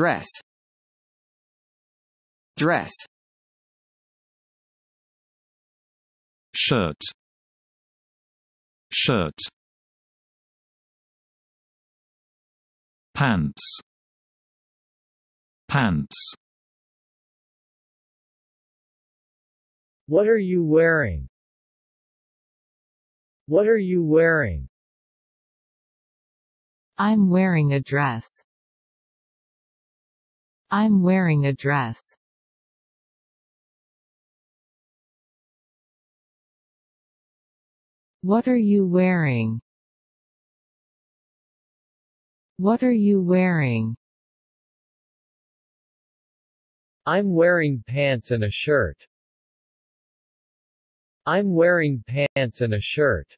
dress dress shirt shirt pants pants What are you wearing? What are you wearing? I'm wearing a dress. I'm wearing a dress. What are you wearing? What are you wearing? I'm wearing pants and a shirt. I'm wearing pants and a shirt.